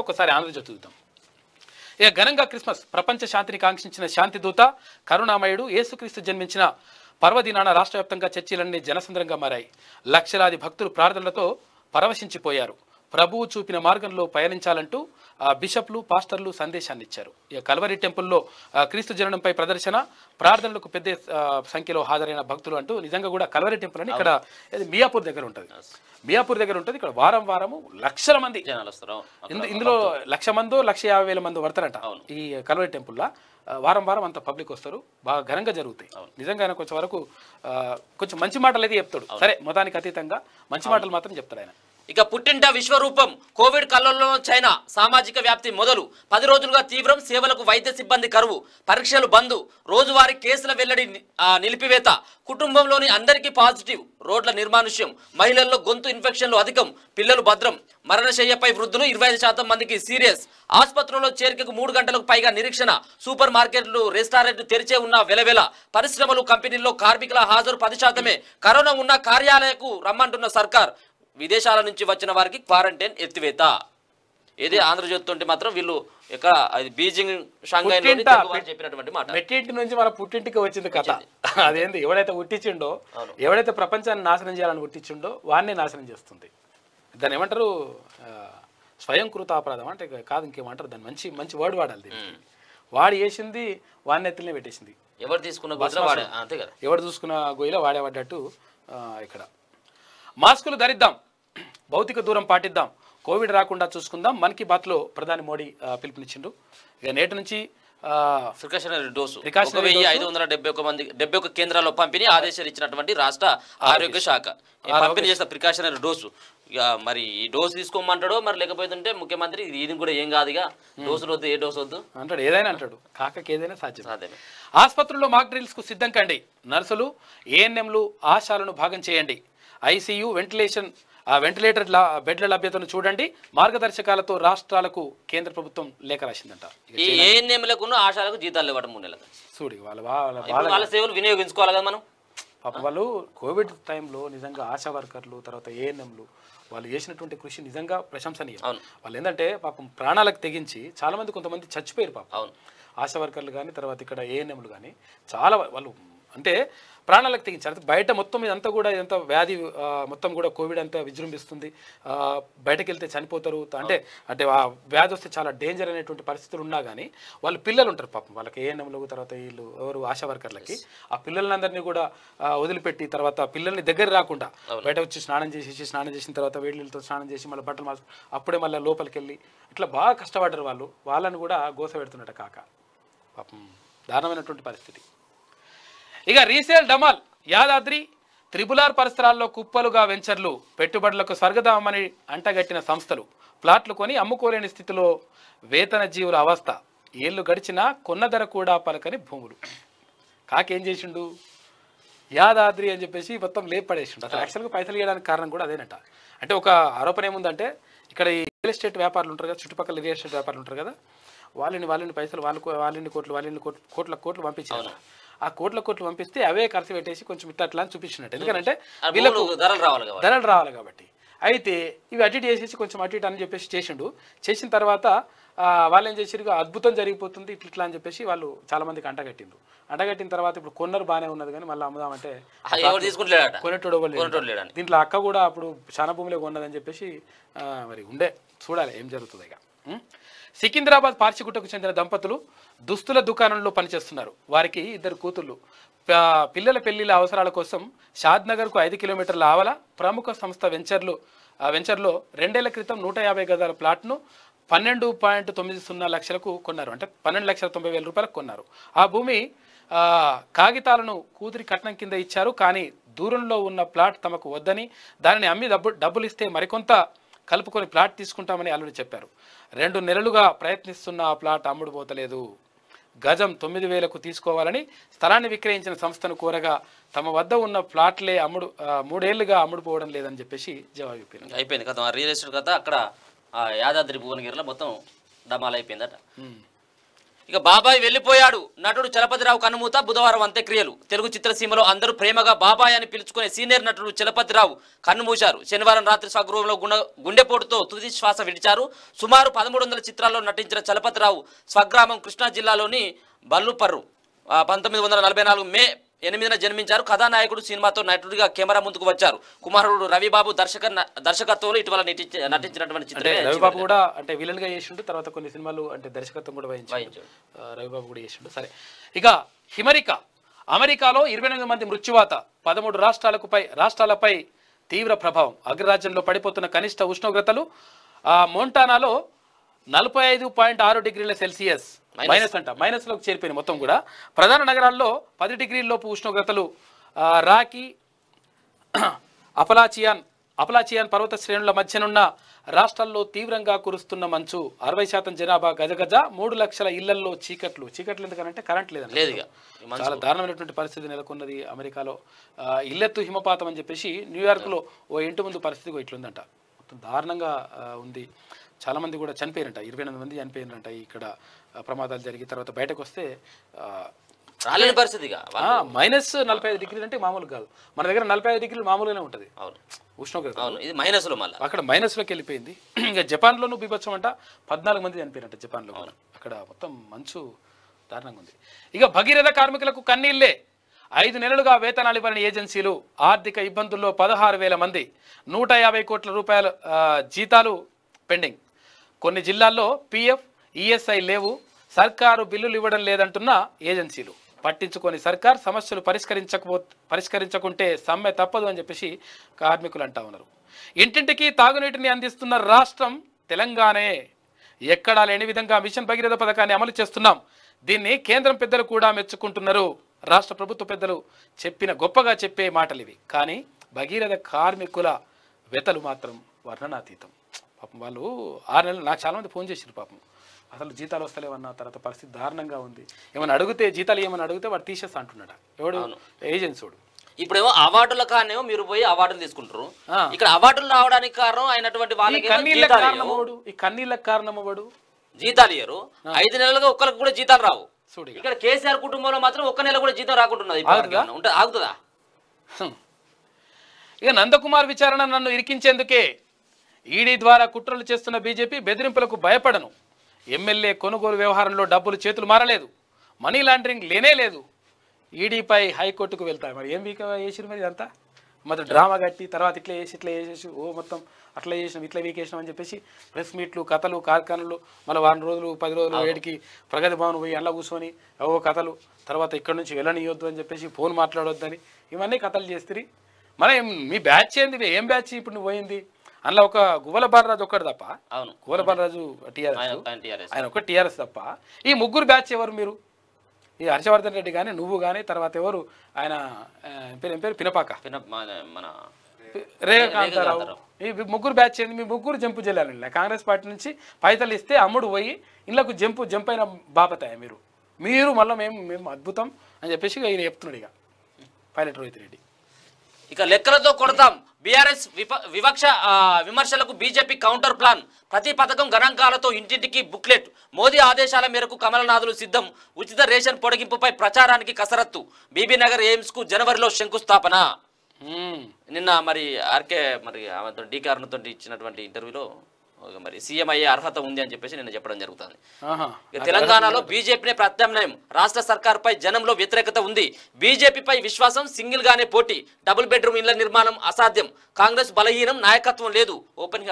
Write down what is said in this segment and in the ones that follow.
ఒకసారి ఆంధ్రజ చూద్దాం ఇక ఘనంగా క్రిస్మస్ ప్రపంచ శాంతిని కాంక్షించిన శాంతిదూత కరుణామయుడు యేసుక్రీస్తు జన్మించిన పర్వదినాన రాష్ట్ర వ్యాప్తంగా చర్చిలన్నీ జనసంద్రంగా మారాయి లక్షలాది భక్తులు ప్రార్థనలతో పరవశించిపోయారు ప్రభువు చూపిన మార్గంలో పయనించాలంటూ బిషప్లు పాస్టర్లు సందేశాన్ని ఇచ్చారు ఈ కల్వరి టెంపుల్లో క్రీస్తు జననంపై ప్రదర్శన ప్రార్థనలకు పెద్ద సంఖ్యలో హాజరైన భక్తులు అంటూ నిజంగా కూడా కల్వరి టెంపుల్ అని ఇక్కడ మియాపూర్ దగ్గర ఉంటుంది మియాపూర్ దగ్గర ఉంటుంది ఇక్కడ వారం వారము లక్షల మంది జనాలు ఇందులో లక్ష మందో లక్ష యాభై వేల మంది పడతారంట ఈ కల్వరి టెంపుల్లో వారం వారం అంత పబ్లిక్ వస్తారు బాగా ఘనంగా జరుగుతాయి నిజంగా ఆయన కొంచెం వరకు కొంచెం మంచి మాటలు అయితే చెప్తాడు సరే మతానికి అతీతంగా మంచి మాటలు మాత్రం చెప్తాడు ఆయన ఇక పుట్టింట విశ్వరూపం కోవిడ్ కాలంలో చైనా సామాజిక వ్యాప్తి మొదలు పది రోజులుగా తీవ్రం సేవలకు వైద్య సిబ్బంది కరువు పరీక్షలు బంద్ రోజువారీ కేసుల వెల్లడి నిలిపివేత కుటుంబంలోని అందరికీ పాజిటివ్ రోడ్ల నిర్మానుష్యం మహిళల్లో గొంతు ఇన్ఫెక్షన్లు అధికం పిల్లలు భద్రం మరణశయ్యపై వృద్ధులు ఇరవై శాతం మందికి సీరియస్ ఆసుపత్రుల్లో చేరికకు మూడు గంటలకు పైగా నిరీక్షణ సూపర్ మార్కెట్లు రెస్టారెంట్లు తెరిచే ఉన్న వెలవెల పరిశ్రమలు కంపెనీల్లో కార్మికుల హాజరు పది శాతమే కరోనా ఉన్న కార్యాలయకు రమ్మంటున్న సర్కార్ విదేశాల నుంచి వచ్చిన వారికి క్వారంటైన్ ఎత్తివేత ఏది ఆంధ్రజ్యోతి తోటి మాత్రం వీళ్ళు ఇక్కడ బీజింగ్ షాంగ్ చెప్పినటువంటి మాట మెట్టింటి నుంచి మన పుట్టింటికి వచ్చింది కథ అదేంది ఎవడైతే ఉట్టించిండో ఎవడైతే ప్రపంచాన్ని నాశనం చేయాలని ఉట్టించిండో వాడిని నాశనం చేస్తుంది దాన్ని ఏమంటారు స్వయం అపరాధం అంటే కాదు ఇంకేమంటారు దాన్ని మంచి మంచి వర్డ్ వాడాలి వాడు వేసింది వాడిని ఎత్తులనే పెట్టేసింది ఎవరు తీసుకున్న వాడే అంతే ఎవరు చూసుకున్న గొయ్యిలో వాడేవాడ్డట్టు ఇక్కడ మాస్కులు ధరిద్దాం భౌతిక దూరం పాటిద్దాం కోవిడ్ రాకుండా చూసుకుందాం మన్ కీ బాత్లో ప్రధాని మోడీ పిలుపునిచ్చిండు ఇక నేటి నుంచి ప్రికాషనరీ డోసు వెయ్యి ఐదు వందల డెబ్బై ఒక మంది డెబ్బై ఒక కేంద్రాల్లో పంపిణీ ఆదేశాలు ఇచ్చినటువంటి రాష్ట్ర ఆరోగ్య శాఖ పంపిణీ చేసిన ప్రికాషనరీ డోసు ఇక మరి ఈ డోసు తీసుకోమంటాడు మరి లేకపోతుంటే ముఖ్యమంత్రి ఇది కూడా ఏం కాదు ఇక డోసులు వద్దు ఏ డోసు వద్దు అంటాడు ఏదైనా అంటాడు కాకకి ఏదైనా సాధ్యం సాధ్యమే ఆసుపత్రుల్లో మాక్ డ్రిల్స్ కు సిద్ధం కండి నర్సులు ఏఎన్ఎంలు ఆశాలను భాగం చేయండి ఐసీయూ వెంటిలేషన్ ఆ వెంటిలేటర్ బెడ్ల లభ్యతను చూడండి మార్గదర్శకాలతో రాష్ట్రాలకు కేంద్ర ప్రభుత్వం లేఖ రాసిందంట ఆశాలకు జీతాలు ఇవ్వడం మూడు నెలలు చూడు వాళ్ళ వాళ్ళ సేవలు వినియోగించుకోవాలి కదా మనం పాప వాళ్ళు కోవిడ్ టైంలో నిజంగా ఆశా వర్కర్లు తర్వాత ఏఎన్ఎంలు వాళ్ళు చేసినటువంటి కృషి నిజంగా ప్రశంసనీయం వాళ్ళు ఏంటంటే పాపం ప్రాణాలకు తెగించి చాలా మంది కొంతమంది చచ్చిపోయారు పాపం ఆశా వర్కర్లు కానీ తర్వాత ఇక్కడ ఏఎన్ఎంలు కానీ చాలా వాళ్ళు అంటే ప్రాణాలకు తెగించారు బయట మొత్తం ఇదంతా కూడా ఇదంతా వ్యాధి మొత్తం కూడా కోవిడ్ అంతా విజృంభిస్తుంది బయటకు వెళ్తే చనిపోతారు అంటే అంటే ఆ వ్యాధి వస్తే చాలా డేంజర్ అనేటువంటి పరిస్థితులు ఉన్నా కానీ వాళ్ళు పిల్లలు ఉంటారు పాపం వాళ్ళకి ఏ ఏఎన్ఎంలు తర్వాత వీళ్ళు ఎవరు ఆశా వర్కర్లకి ఆ పిల్లలందరినీ కూడా వదిలిపెట్టి తర్వాత పిల్లల్ని దగ్గర రాకుండా బయట వచ్చి స్నానం చేసి స్నానం చేసిన తర్వాత వేడిలతో స్నానం చేసి మళ్ళీ బట్టలు మార్చు అప్పుడే మళ్ళీ లోపలికి వెళ్ళి ఇట్లా బాగా కష్టపడ్డారు వాళ్ళు వాళ్ళని కూడా గోస పెడుతున్నట్టు కాక పాపం దారుణమైనటువంటి పరిస్థితి ఇక రీసేల్ డమాల్ యాదాద్రి త్రిపులార్ పరిసరాల్లో కుప్పలుగా వెంచర్లు పెట్టుబడులకు స్వర్గధామని అంటగట్టిన సంస్థలు ప్లాట్లు కొని అమ్ముకోలేని స్థితిలో వేతన జీవుల అవస్థ ఏళ్ళు గడిచినా కొన్న ధర కూడా పలకని భూములు కాకేం చేసిండు యాదాద్రి అని చెప్పేసి మొత్తం లేపడేసిండు అసలు యాక్చువల్గా పైసలు ఇవ్వడానికి కారణం కూడా అదేనట అంటే ఒక ఆరోపణ ఏముందంటే ఇక్కడ ఈ రియల్ ఎస్టేట్ వ్యాపారులు ఉంటారు కదా చుట్టుపక్కల రియల్ ఎస్టేట్ వ్యాపారులు ఉంటారు కదా వాళ్ళని వాళ్ళని పైసలు వాళ్ళకు వాళ్ళని కోట్లు వాళ్ళని కోట్లు కోట్ల కోట్లు పంపించారు ఆ కోట్ల కోట్లు పంపిస్తే అవే ఖర్చు పెట్టేసి కొంచెం ఇట్లా అట్లా అని చూపించినట్టు ఎందుకంటే వీళ్ళకు ధరలు రావాలి ధరలు రావాలి కాబట్టి అయితే ఇవి అడిట్ చేసేసి కొంచెం అడిట్ అని చెప్పేసి చేసిండు చేసిన తర్వాత వాళ్ళు ఏం చేసిరు అద్భుతం జరిగిపోతుంది ఇట్లా ఇట్లా అని చెప్పేసి వాళ్ళు చాలా మందికి అంటగట్టిండు అంటగట్టిన తర్వాత ఇప్పుడు కొన్నరు బాగానే ఉన్నది కానీ మళ్ళీ అమ్ముదామంటే కొనేటోడు దీంట్లో అక్క కూడా అప్పుడు చాలా భూమిలో కొన్నదని చెప్పేసి మరి ఉండే చూడాలి ఏం జరుగుతుంది ఇక సికింద్రాబాద్ పార్చిగుట్టకు చెందిన దంపతులు దుస్తుల దుకాణంలో పనిచేస్తున్నారు వారికి ఇద్దరు కూతుళ్ళు పిల్లల పెళ్లిళ్ళ అవసరాల కోసం షాద్నగర్కు ఐదు కిలోమీటర్ల ఆవల ప్రముఖ సంస్థ వెంచర్లు వెంచర్లో రెండేళ్ల క్రితం నూట యాభై గదాల ప్లాట్ను పన్నెండు పాయింట్ తొమ్మిది సున్నా లక్షలకు కొన్నారు అంటే పన్నెండు లక్షల తొంభై వేల రూపాయలకు కొన్నారు ఆ భూమి కాగితాలను కూతురి కట్నం కింద ఇచ్చారు కానీ దూరంలో ఉన్న ప్లాట్ తమకు వద్దని దానిని అమ్మి డబ్బు డబ్బులు ఇస్తే మరికొంత కలుపుకొని ప్లాట్ తీసుకుంటామని అల్లుడు చెప్పారు రెండు నెలలుగా ప్రయత్నిస్తున్న ఆ ప్లాట్ అమ్ముడు పోతలేదు గజం తొమ్మిది వేలకు తీసుకోవాలని స్థలాన్ని విక్రయించిన సంస్థను కోరగా తమ వద్ద ఉన్న ప్లాట్లే అమ్ముడు మూడేళ్లుగా అమ్ముడుపోవడం లేదని చెప్పేసి జవాబు చెప్పారు అయిపోయింది కదా రియల్ ఎస్టేట్ కదా అక్కడ యాదాద్రి భువనగిరిలో మొత్తం డమాలైపోయిందట అయిపోయిందట ఇక బాబాయ్ వెళ్ళిపోయాడు నటుడు చలపతిరావు కనుమూత బుధవారం అంత్యక్రియలు తెలుగు చిత్రసీమలో అందరూ ప్రేమగా బాబాయ్ అని పిలుచుకునే సీనియర్ నటుడు చలపతిరావు కన్నుమూశారు శనివారం రాత్రి స్వగృహంలో గుండెపోటుతో తుది శ్వాస విడిచారు సుమారు పదమూడు వందల చిత్రాల్లో నటించిన చలపతిరావు స్వగ్రామం కృష్ణా జిల్లాలోని బల్లుపర్రు పంతొమ్మిది వందల నలభై నాలుగు మే ఎనిమిదిన జన్మించారు కథానాయకుడు సినిమాతో నటుడిగా కెమెరా ముందుకు వచ్చారు కుమారుడు రవిబాబు దర్శక దర్శకత్వంలో ఇటీవల నటించినటువంటి చిత్రం రవిబాబు కూడా అంటే విలన్ గా చేసిండు తర్వాత కొన్ని సినిమాలు అంటే దర్శకత్వం కూడా రవిబాబు కూడా చేసిండు సరే ఇక హిమరిక అమెరికాలో ఇరవై ఎనిమిది మంది మృత్యువాత పదమూడు పై రాష్ట్రాలపై తీవ్ర ప్రభావం అగ్రరాజ్యంలో పడిపోతున్న కనిష్ట ఉష్ణోగ్రతలు మోంటానాలో నలభై ఐదు పాయింట్ ఆరు డిగ్రీల సెల్సియస్ మైనస్ అంట మైనస్ లోకి చేరిపోయిన మొత్తం కూడా ప్రధాన నగరాల్లో పది డిగ్రీల లోపు ఉష్ణోగ్రతలు రాకి అపలాచియాన్ అపలాచియాన్ పర్వత శ్రేణుల మధ్యనున్న రాష్ట్రాల్లో తీవ్రంగా కురుస్తున్న మంచు అరవై శాతం జనాభా గజగజ మూడు లక్షల ఇళ్లల్లో చీకట్లు చీకట్లు ఎందుకనంటే కరెంట్ లేదని లేదు చాలా దారుణమైనటువంటి పరిస్థితి నెలకొన్నది అమెరికాలో ఇల్లెత్తు హిమపాతం అని చెప్పేసి న్యూయార్క్లో ఓ ఇంటి ముందు పరిస్థితి ఇట్లుందంట మొత్తం దారుణంగా ఉంది చాలామంది కూడా చనిపోయినట ఇరవై ఎనిమిది మంది చనిపోయినట ఇక్కడ ప్రమాదాలు జరిగిన తర్వాత బయటకు వస్తే రాలేని పరిస్థితిగా మైనస్ నలభై ఐదు డిగ్రీలు అంటే మామూలు కాదు మన దగ్గర నలభై ఐదు డిగ్రీలు మామూలుగానే ఉంటుంది ఉష్ణోగ్రత అవును ఇది మైనస్లో మళ్ళీ అక్కడ మైనస్లోకి వెళ్ళిపోయింది ఇంకా జపాన్లోనూ బీభత్సం అంట పద్నాలుగు మంది జపాన్ జపాన్లో అక్కడ మొత్తం మంచు దారుణంగా ఉంది ఇక భగీరథ కార్మికులకు కన్నీళ్ళే ఐదు నెలలుగా వేతనాలు ఇవ్వని ఏజెన్సీలు ఆర్థిక ఇబ్బందుల్లో పదహారు వేల మంది నూట యాభై కోట్ల రూపాయల జీతాలు పెండింగ్ కొన్ని జిల్లాల్లో పీఎఫ్ ఈఎస్ఐ లేవు సర్కారు బిల్లులు ఇవ్వడం లేదంటున్న ఏజెన్సీలు పట్టించుకొని సర్కార్ సమస్యలు పరిష్కరించకపో పరిష్కరించకుంటే సమ్మె తప్పదు అని చెప్పేసి కార్మికులు అంటా ఉన్నారు ఇంటింటికి తాగునీటిని అందిస్తున్న రాష్ట్రం తెలంగాణే ఎక్కడా లేని విధంగా మిషన్ భగీరథ పథకాన్ని అమలు చేస్తున్నాం దీన్ని కేంద్రం పెద్దలు కూడా మెచ్చుకుంటున్నారు రాష్ట్ర ప్రభుత్వ పెద్దలు చెప్పిన గొప్పగా చెప్పే మాటలు ఇవి కానీ భగీరథ కార్మికుల వెతలు మాత్రం వర్ణనాతీతం పాపం వాళ్ళు ఆరు నెలలు నాకు చాలామంది ఫోన్ చేసారు పాపం అసలు జీతాలు వస్తలేవన్న తర్వాత పరిస్థితి దారుణంగా ఉంది ఏమైనా అడిగితే జీతాలు ఏమైనా అడిగితే వాడు తీసేస్తా అంటున్నాడు ఎవడు ఏజెన్సీడు ఇప్పుడేమో అవార్డుల కారణం మీరు పోయి అవార్డులు తీసుకుంటారు ఇక్కడ అవార్డులు రావడానికి కారణం అయినటువంటి వాళ్ళకి కన్నీళ్ళ కారణమవాడు ఈ కన్నీళ్ళ కారణమవాడు జీతాలు ఇయ్యరు ఐదు నెలలుగా ఒక్కరికి కూడా జీతాలు రావు చూడు ఇక్కడ కేసీఆర్ కుటుంబంలో మాత్రం ఒక్క నెల కూడా జీతం రాకుంటున్నది ఆగుతుందా ఇక నందకుమార్ విచారణ నన్ను ఇరికించేందుకే ఈడీ ద్వారా కుట్రలు చేస్తున్న బీజేపీ బెదిరింపులకు భయపడను ఎమ్మెల్యే కొనుగోలు వ్యవహారంలో డబ్బులు చేతులు మారలేదు మనీ లాండరింగ్ లేనే లేదు ఈడీపై హైకోర్టుకు వెళ్తాయి మరి ఏం వీక్ చేసిరు మరి ఇదంతా మొదటి డ్రామా కట్టి తర్వాత ఇట్లా చేసి ఇట్లా చేసేసి ఓ మొత్తం అట్లా చేసినాం ఇట్లా వీకేసినాం అని చెప్పేసి ప్రెస్ మీట్లు కథలు కార్ఖానలు మళ్ళీ వారం రోజులు పది రోజులు ఏడికి ప్రగతి భవన్ పోయి అలా కూర్చొని ఓ కథలు తర్వాత ఇక్కడ నుంచి వెళ్ళనియొద్దు అని చెప్పేసి ఫోన్ మాట్లాడొద్దని ఇవన్నీ కథలు చేస్తుంది మనం మీ బ్యాచ్ ఏంది ఏం బ్యాచ్ ఇప్పుడు నువ్వు పోయింది అందులో ఒక గువల బాలరాజు ఒకటి తప్ప అవును గువల బాలరాజు ఆయన ఒక టీఆర్ఎస్ తప్ప ఈ ముగ్గురు బ్యాచ్ ఎవరు మీరు ఈ హర్షవర్ధన్ రెడ్డి కానీ నువ్వు కానీ తర్వాత ఎవరు ఆయన పేరు ఏం పేరు పినపాక మన రేఖకాంతారావు ఈ ముగ్గురు బ్యాచ్ చేయండి మీ ముగ్గురు జంపు చేయాలండి కాంగ్రెస్ పార్టీ నుంచి పైతలు ఇస్తే అమ్ముడు పోయి ఇళ్లకు జంపు జంప్ అయిన బాపతాయ మీరు మీరు మళ్ళీ మేము మేము అద్భుతం అని చెప్పేసి ఈయన చెప్తున్నాడు ఇక పైలట్ రోహిత్ రెడ్డి ఇక లెక్కలతో కొడతాం బీఆర్ఎస్ వివక్ష విమర్శలకు బీజేపీ కౌంటర్ ప్లాన్ ప్రతి పథకం గణాంకాలతో ఇంటింటికి బుక్లెట్ మోదీ ఆదేశాల మేరకు కమలనాథులు సిద్ధం ఉచిత రేషన్ పొడిగింపుపై ప్రచారానికి కసరత్తు బీబీనగర్ ఎయిమ్స్ కు జనవరిలో శంకుస్థాపన నిన్న మరి ఆర్కే మరి ఆమెతో డీకారణతో ఇచ్చినటువంటి ఇంటర్వ్యూలో మరి సీఎం అయ్యే అర్హత ఉంది అని చెప్పేసి నేను చెప్పడం జరుగుతుంది తెలంగాణలో బీజేపీనే ప్రత్యామ్నాయం రాష్ట్ర సర్కార్ పై జనంలో వ్యతిరేకత ఉంది బీజేపీపై విశ్వాసం సింగిల్ గానే పోటీ డబుల్ బెడ్రూమ్ ఇళ్ల నిర్మాణం అసాధ్యం కాంగ్రెస్ బలహీనం నాయకత్వం లేదు ఓపెన్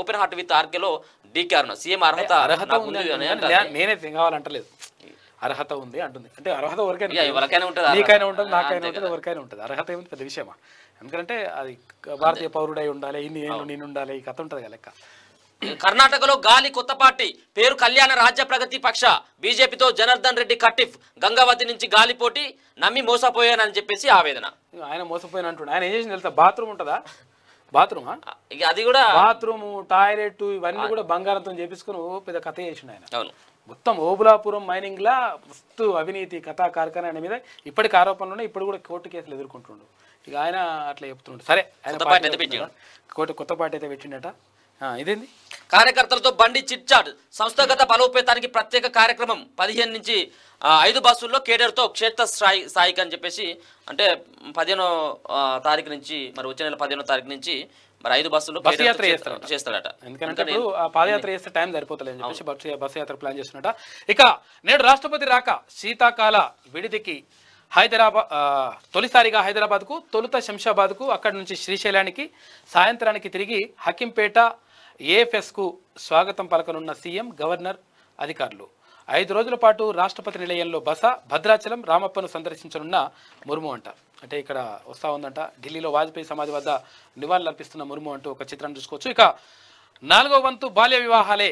ఓపెన్ హార్ట్ విత్ ఆర్కేలో డీకేఆర్ సీఎం అర్హత అర్హత ఉంది అర్హత ఉంది అంటుంది అంటే అర్హత ఎవరికైనా ఉంటుంది నాకైనా ఉంటుంది ఎవరికైనా ఉంటుంది అర్హత పెద్ద విషయమా ఎందుకంటే అది భారతీయ పౌరుడై ఉండాలి ఇన్ని నేను ఉండాలి ఈ కథ ఉంటుంది కదా లెక్క కర్ణాటకలో గాలి కొత్త పార్టీ పేరు కళ్యాణ రాజ్య ప్రగతి పక్ష బీజేపీతో జనార్దన్ రెడ్డి కట్టిఫ్ గంగావతి నుంచి గాలి పోటీ నమ్మి మోసపోయానని చెప్పేసి ఆవేదన ఆయన మోసపోయాను ఆయన ఏం చేసిన తెలుసా బాత్రూమ్ ఉంటుందా బాత్రూమ్ అది కూడా బాత్రూమ్ టాయిలెట్ ఇవన్నీ కూడా బంగారంతో చేపించుకుని పెద్ద కథ చేసిన ఆయన అవును మొత్తం ఓబులాపురం మైనింగ్ లా వస్తు అవినీతి కథా కార్ఖానా ఆయన మీద ఇప్పటికి ఆరోపణలు ఉన్నాయి ఇప్పుడు కూడా కోర్టు కేసులు ఎదుర్కొంటుండు ఇక ఆయన అట్లా చెప్తుండు సరే ఆయన కోర్టు కొత్త పార్టీ అయితే పెట్టిండట ఇదేంది కార్యకర్తలతో బండి చిట్చాట్ సంస్థాగత బలోపేతానికి ప్రత్యేక కార్యక్రమం పదిహేను నుంచి ఐదు బస్సుల్లో కేడర్తో క్షేత్ర స్థాయి స్థాయికి అని చెప్పేసి అంటే పదిహేనో తారీఖు నుంచి మరి వచ్చే నెల పదిహేనో తారీఖు నుంచి మరి ఐదు బస్సులు బస్సు యాత్ర చేస్తాడట ఎందుకంటే పాదయాత్ర చేస్తే టైం సరిపోతలేదని చెప్పేసి బస్సు బస్సు యాత్ర ప్లాన్ చేస్తున్నట ఇక నేడు రాష్ట్రపతి రాక శీతాకాల విడిదికి హైదరాబాద్ తొలిసారిగా హైదరాబాద్కు తొలుత శంషాబాద్కు అక్కడి నుంచి శ్రీశైలానికి సాయంత్రానికి తిరిగి హకింపేట ఏఎఫ్ఎస్కు స్వాగతం పలకనున్న సీఎం గవర్నర్ అధికారులు ఐదు రోజుల పాటు రాష్ట్రపతి నిలయంలో బస భద్రాచలం రామప్పను సందర్శించనున్న ముర్ము అంట అంటే ఇక్కడ వస్తూ ఉందంట ఢిల్లీలో వాజ్పేయి సమాధి వద్ద నివాళులర్పిస్తున్న ముర్ము అంటూ ఒక చిత్రం చూసుకోవచ్చు ఇక నాలుగో వంతు బాల్య వివాహాలే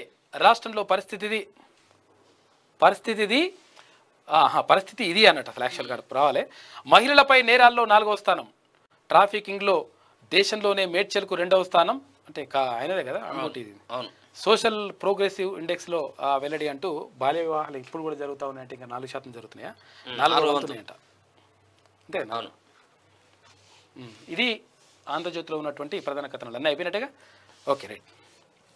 రాష్ట్రంలో పరిస్థితిది పరిస్థితిది పరిస్థితి ఇది అన్నట్టు అసలు యాక్చువల్గా రావాలి మహిళలపై నేరాల్లో నాలుగో స్థానం ట్రాఫికింగ్లో దేశంలోనే మేడ్చల్కు రెండవ స్థానం అంటే ఆయనలే కదా అనుమోటిది అవును సోషల్ ప్రోగ్రెసివ్ ఇండెక్స్ ఆ వెల్లడి అంటూ బాల్య వివాహాలు ఇప్పుడు కూడా జరుగుతూ ఉన్నాయంటే ఇంకా నాలుగు శాతం జరుగుతున్నాయా నాలుగు అవుతున్నాయంట అంతే అవును ఇది ఆంధ్రజ్యోతిలో ఉన్నటువంటి ప్రధాన కథనాలు అన్నీ అయిపోయినట్టుగా ఓకే రైట్